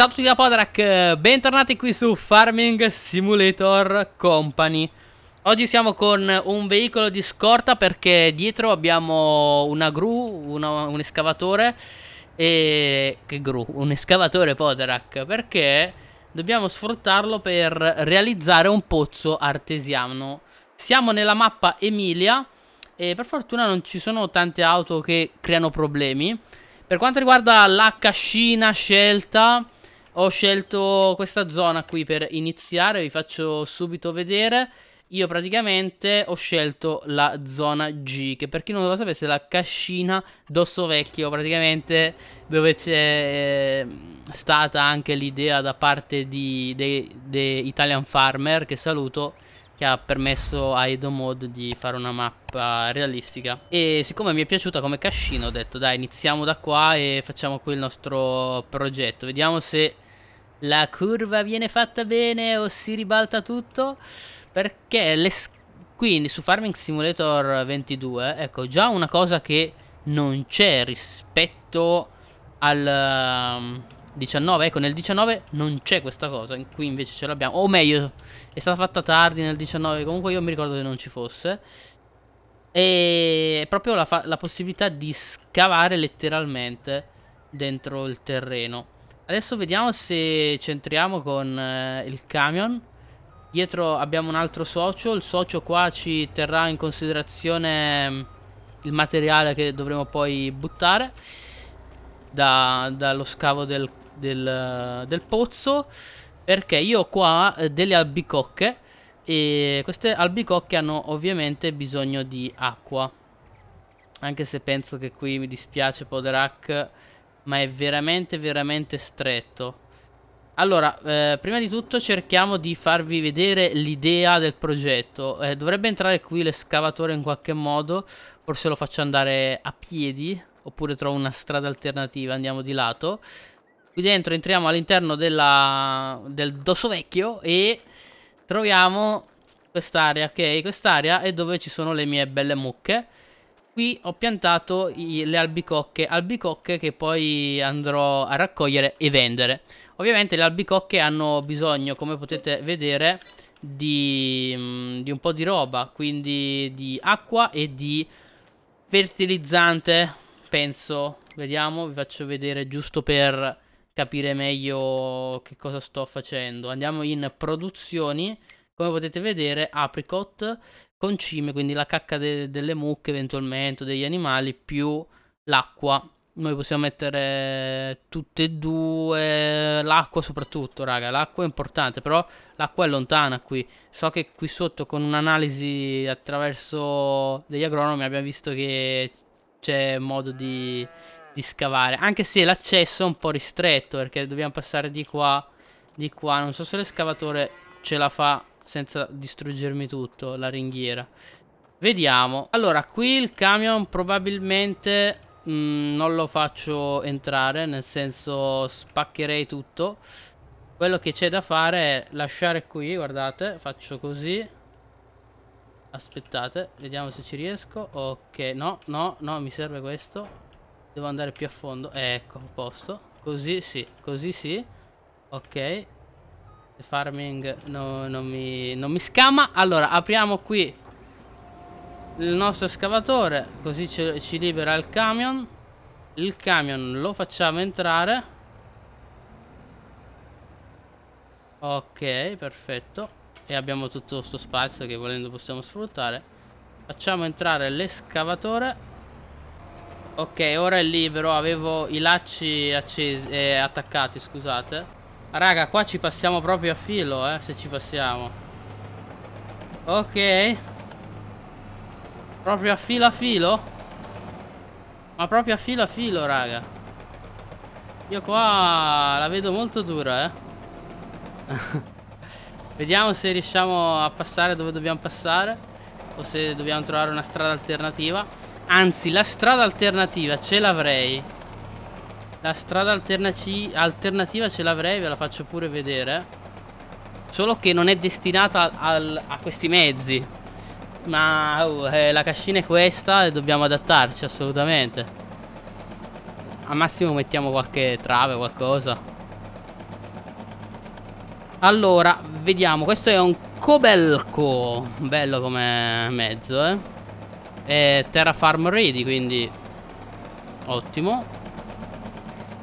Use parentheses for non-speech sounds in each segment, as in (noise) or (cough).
Ciao a tutti da Podrack, bentornati qui su Farming Simulator Company Oggi siamo con un veicolo di scorta perché dietro abbiamo una gru, una, un escavatore e... che gru? Un escavatore Podrack perché dobbiamo sfruttarlo per realizzare un pozzo artesiano Siamo nella mappa Emilia e per fortuna non ci sono tante auto che creano problemi per quanto riguarda la cascina scelta, ho scelto questa zona qui per iniziare, vi faccio subito vedere. Io praticamente ho scelto la zona G, che per chi non lo sapesse è la cascina d'Osso Vecchio, praticamente dove c'è ehm, stata anche l'idea da parte di, di, di Italian Farmer, che saluto, che ha permesso a Edomod di fare una mappa realistica. E siccome mi è piaciuta come cascina ho detto dai iniziamo da qua e facciamo qui il nostro progetto, vediamo se la curva viene fatta bene o si ribalta tutto? Perché le... Quindi su Farming Simulator 22, ecco, già una cosa che non c'è rispetto al 19, um, ecco, nel 19 non c'è questa cosa, qui invece ce l'abbiamo, o meglio, è stata fatta tardi nel 19, comunque io mi ricordo che non ci fosse. E proprio la, la possibilità di scavare letteralmente dentro il terreno. Adesso vediamo se centriamo con eh, il camion. Dietro abbiamo un altro socio. Il socio qua ci terrà in considerazione mm, il materiale che dovremo poi buttare da, dallo scavo del, del, del pozzo. Perché io ho qua eh, delle albicocche e queste albicocche hanno ovviamente bisogno di acqua. Anche se penso che qui mi dispiace Poderac ma è veramente veramente stretto. Allora, eh, prima di tutto cerchiamo di farvi vedere l'idea del progetto. Eh, dovrebbe entrare qui l'escavatore in qualche modo, forse lo faccio andare a piedi, oppure trovo una strada alternativa, andiamo di lato. Qui dentro entriamo all'interno del dosso vecchio e troviamo quest'area, ok? Quest'area è dove ci sono le mie belle mucche qui ho piantato i, le albicocche, albicocche che poi andrò a raccogliere e vendere. Ovviamente le albicocche hanno bisogno, come potete vedere, di, mm, di un po' di roba, quindi di acqua e di fertilizzante, penso. Vediamo, vi faccio vedere giusto per capire meglio che cosa sto facendo. Andiamo in produzioni come potete vedere apricot con cime, quindi la cacca de- delle mucche eventualmente, degli animali, più l'acqua. Noi possiamo mettere tutte e due, l'acqua soprattutto, raga, l'acqua è importante, però l'acqua è lontana qui. So che qui sotto con un'analisi attraverso degli agronomi abbiamo visto che c'è modo di, di scavare, anche se l'accesso è un po' ristretto perché dobbiamo passare di qua, di qua, non so se l'escavatore ce la fa senza distruggermi tutto la ringhiera. Vediamo. Allora, qui il camion probabilmente mh, mm, non lo faccio entrare, nel senso spaccherei tutto. Quello che c'è da fare è lasciare qui, guardate, faccio così. Aspettate, vediamo se ci riesco. Ok, no, no, no, mi serve questo. Devo andare più a fondo. Eh, ecco, a posto. Così sì, così sì. Ok, farming no, non, mi, non mi scama. Allora, apriamo qui il nostro escavatore, così ci, ci libera il camion. Il camion lo facciamo entrare. Ok, perfetto. E abbiamo tutto questo spazio che volendo possiamo sfruttare. Facciamo entrare l'escavatore. Ok, ora è libero, avevo i lacci accesi, eh, attaccati, scusate. Raga, qua ci passiamo proprio a filo, eh, se ci passiamo. Ok. Proprio a filo a filo? Ma proprio a filo a filo, raga. Io qua la vedo molto dura, eh. (laughs) Vediamo se riusciamo a passare dove dobbiamo passare. O se dobbiamo trovare una strada alternativa. Anzi, la strada alternativa ce l'avrei. La strada alternativa ce l'avrei, ve la faccio pure vedere. Solo che non è destinata al, a questi mezzi. Ma uh, eh, la cascina è questa e dobbiamo adattarci assolutamente. Al massimo mettiamo qualche trave, qualcosa. Allora, vediamo. Questo è un cobelco. Bello come mezzo, eh. È terrafarm ready, quindi... Ottimo.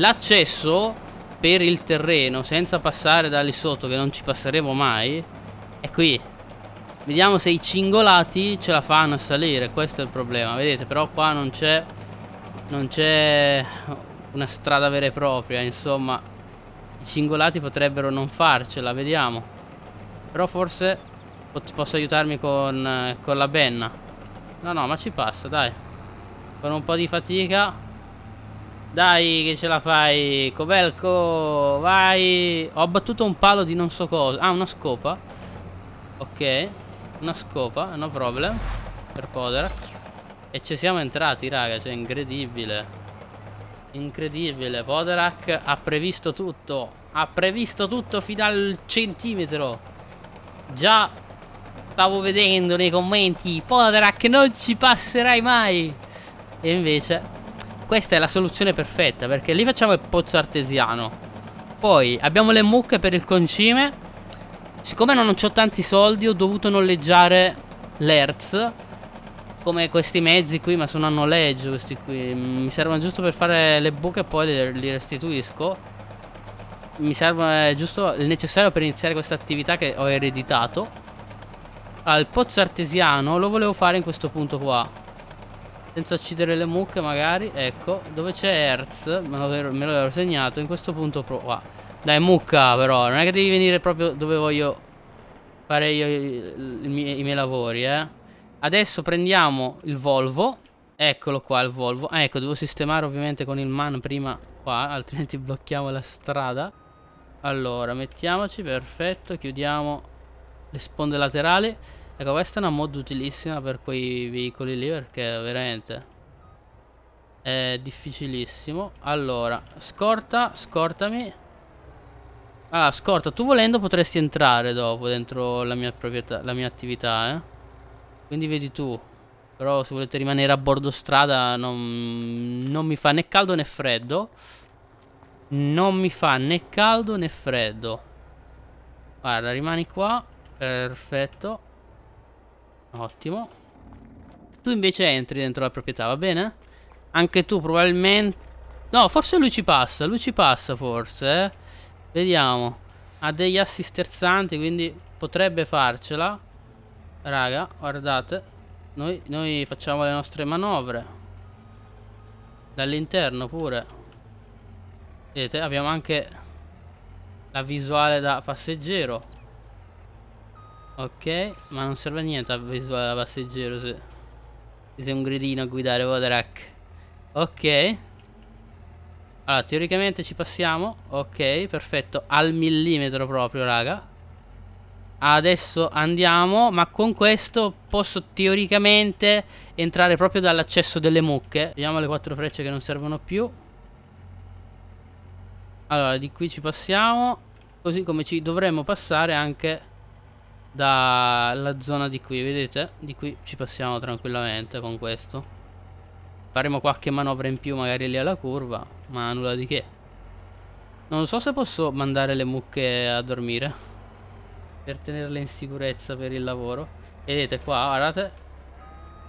L'accesso per il terreno, senza passare da lì sotto, che non ci passeremo mai, è qui. Vediamo se i cingolati ce la fanno a salire, questo è il problema. Vedete, però qua non c'è... Non c'è una strada vera e propria, insomma. I cingolati potrebbero non farcela, vediamo. Però forse posso aiutarmi con, con la benna. No, no, ma ci passa, dai. Con un po' di fatica dai che ce la fai Covelco Vai Ho abbattuto un palo di non so cosa Ah una scopa Ok Una scopa No problem Per poter E ci siamo entrati raga Cioè incredibile Incredibile Poderak ha previsto tutto Ha previsto tutto fino al centimetro Già Stavo vedendo nei commenti Poderak non ci passerai mai E invece questa è la soluzione perfetta perché lì facciamo il pozzo artesiano. Poi abbiamo le mucche per il concime. Siccome non ho tanti soldi ho dovuto noleggiare l'Hertz. Come questi mezzi qui ma sono a noleggio questi qui. Mm, mi servono giusto per fare le buche e poi li restituisco. Mi serve eh, giusto il necessario per iniziare questa attività che ho ereditato. Allora il pozzo artesiano lo volevo fare in questo punto qua senza uccidere le mucche magari ecco dove c'è Hertz me l'avevo segnato in questo punto pro ah. dai mucca però non è che devi venire proprio dove voglio fare io i miei, i miei lavori eh adesso prendiamo il Volvo eccolo qua il Volvo ah, ecco devo sistemare ovviamente con il man prima qua (laughs) altrimenti blocchiamo la strada allora mettiamoci perfetto chiudiamo le sponde laterali Ecco, questa è una mod utilissima per quei veicoli lì perché veramente è difficilissimo. Allora, scorta, scortami. Allora ah, scorta, tu volendo potresti entrare dopo dentro la mia proprietà, la mia attività, eh. Quindi vedi tu. Però se volete rimanere a bordo strada non, non mi fa né caldo né freddo. Non mi fa né caldo né freddo. Guarda, rimani qua. Perfetto. Ottimo. Tu invece entri dentro la proprietà, va bene? Anche tu probabilmente... No, forse lui ci passa, lui ci passa forse, eh? Vediamo. Ha degli assi sterzanti, quindi potrebbe farcela. Raga, guardate. Noi, noi facciamo le nostre manovre. Dall'interno pure. Vedete, abbiamo anche la visuale da passeggero. Ok, ma non serve a niente a visuale passeggero se... se sei un gridino a guidare Vodarak. Ok. Allora, teoricamente ci passiamo. Ok, perfetto. Al millimetro proprio, raga. Adesso andiamo, ma con questo posso teoricamente entrare proprio dall'accesso delle mucche. Vediamo le quattro frecce che non servono più. Allora, di qui ci passiamo. Così come ci dovremmo passare anche dalla zona di qui, vedete? Di qui ci passiamo tranquillamente con questo. Faremo qualche manovra in più magari lì alla curva, ma nulla di che. Non so se posso mandare le mucche a dormire per tenerle in sicurezza per il lavoro. Vedete qua, guardate.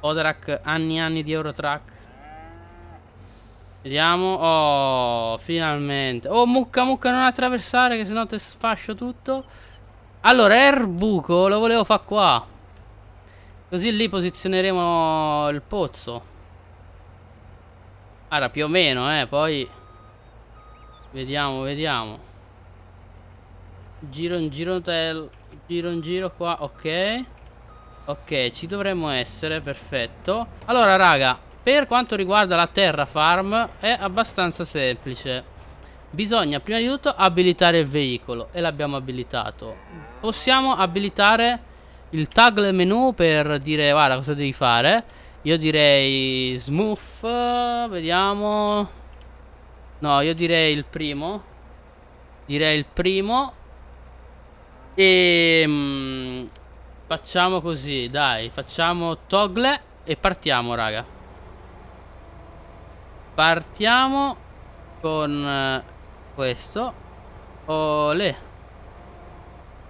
Odarak, anni e anni di Eurotrack. Vediamo. Oh, finalmente. Oh, mucca, mucca, non attraversare che sennò te sfascio tutto. Allora, Erbuco lo volevo fare qua. Così lì posizioneremo il pozzo. Allora, più o meno, eh, poi... Vediamo, vediamo. Giro in giro, tel... giro in giro qua, ok. Ok, ci dovremmo essere, perfetto. Allora, raga, per quanto riguarda la terra farm è abbastanza semplice bisogna prima di tutto abilitare il veicolo e l'abbiamo abilitato possiamo abilitare il tag menu per dire guarda cosa devi fare io direi smooth vediamo no io direi il primo direi il primo e ehm, mh, facciamo così dai facciamo toggle e partiamo raga partiamo con questo. Olè.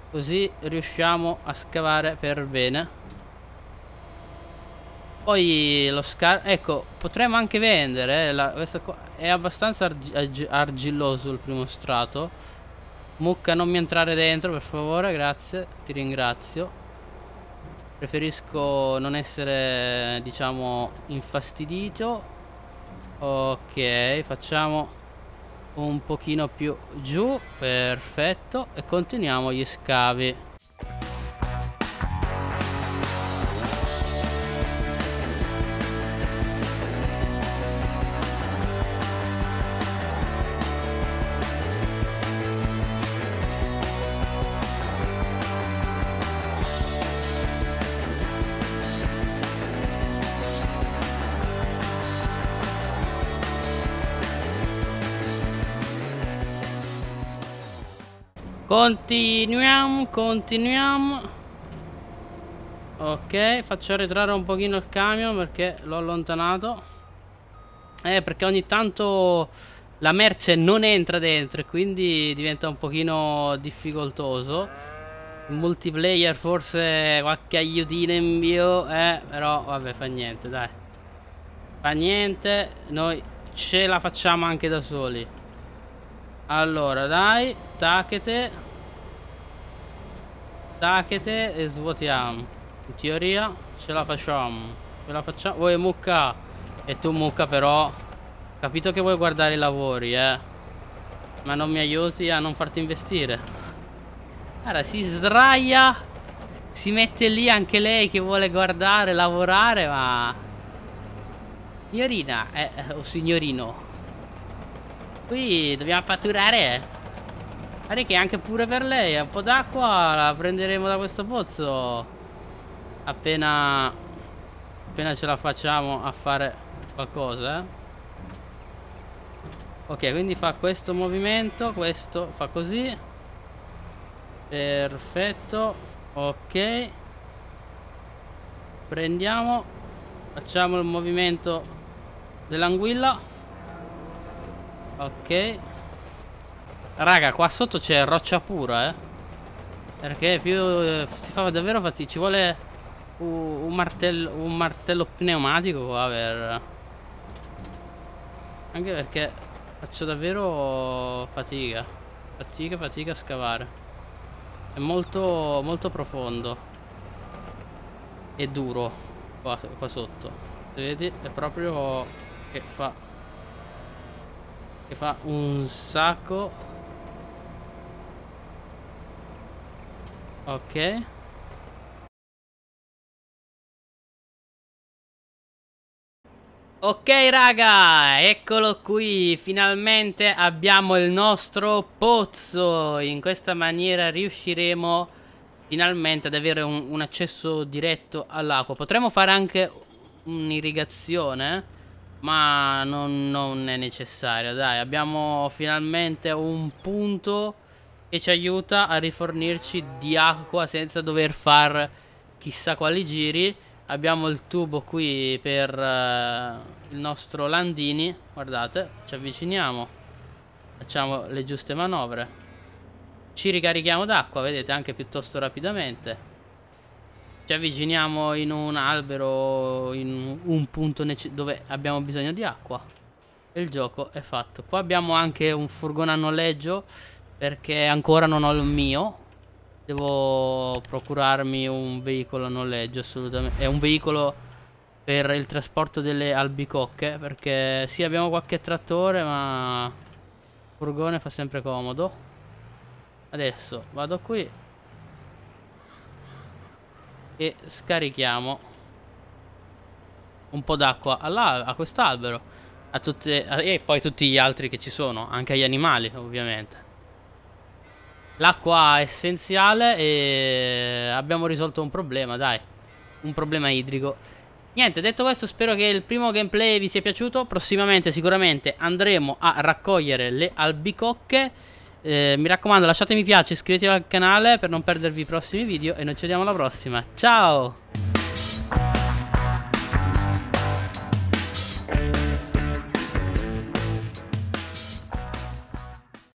Così riusciamo a scavare per bene. Poi lo scar... Ecco, potremmo anche vendere. Eh, la, è abbastanza arg argilloso il primo strato. Mucca, non mi entrare dentro, per favore. Grazie, ti ringrazio. Preferisco non essere, diciamo, infastidito. Ok, facciamo un pochino più giù perfetto e continuiamo gli scavi Continuiamo, continuiamo. Ok, faccio arretrare un pochino il camion perché l'ho allontanato. Eh, perché ogni tanto la merce non entra dentro e quindi diventa un pochino difficoltoso. In multiplayer forse qualche aiutino in bio, eh, però vabbè fa niente, dai. Fa niente, noi ce la facciamo anche da soli. Allora, dai, tachete. Tachete e svuotiamo. In teoria ce la facciamo. Ce la facciamo. Voi mucca. E tu mucca però. Capito che vuoi guardare i lavori, eh. Ma non mi aiuti a non farti investire. Allora, si sdraia. Si mette lì anche lei che vuole guardare, lavorare, ma... Signorina, eh, o signorino. Qui dobbiamo fatturare. Guarda che anche pure per lei un po' d'acqua la prenderemo da questo pozzo. Appena... Appena ce la facciamo a fare qualcosa. Eh. Ok, quindi fa questo movimento, questo fa così. Perfetto. Ok. Prendiamo. Facciamo il movimento dell'anguilla. Ok. Raga, qua sotto c'è roccia pura, eh. Perché più eh, si fa davvero fatica. Ci vuole un, martello, un martello pneumatico qua per... Anche perché faccio davvero fatica. Fatica, fatica a scavare. È molto, molto profondo. E duro. Qua, qua sotto. Se vedi, è proprio che fa che fa un sacco Ok Ok raga, eccolo qui, finalmente abbiamo il nostro pozzo, in questa maniera riusciremo finalmente ad avere un, un accesso diretto all'acqua. Potremmo fare anche un'irrigazione, ma non, non è necessario, dai, abbiamo finalmente un punto che ci aiuta a rifornirci di acqua senza dover far chissà quali giri. Abbiamo il tubo qui per uh, il nostro Landini, guardate, ci avviciniamo, facciamo le giuste manovre. Ci ricarichiamo d'acqua, vedete, anche piuttosto rapidamente ci avviciniamo in un albero, in un punto dove abbiamo bisogno di acqua. E il gioco è fatto. Qua abbiamo anche un furgone a noleggio, perché ancora non ho il mio. Devo procurarmi un veicolo a noleggio, assolutamente. È un veicolo per il trasporto delle albicocche, perché sì, abbiamo qualche trattore, ma il furgone fa sempre comodo. Adesso vado qui e scarichiamo un po' d'acqua a questo quest'albero e poi tutti gli altri che ci sono, anche agli animali ovviamente. L'acqua è essenziale e abbiamo risolto un problema, dai, un problema idrico. Niente, detto questo spero che il primo gameplay vi sia piaciuto, prossimamente sicuramente andremo a raccogliere le albicocche eh, mi raccomando lasciate mi piace, iscrivetevi al canale per non perdervi i prossimi video e noi ci vediamo alla prossima. Ciao!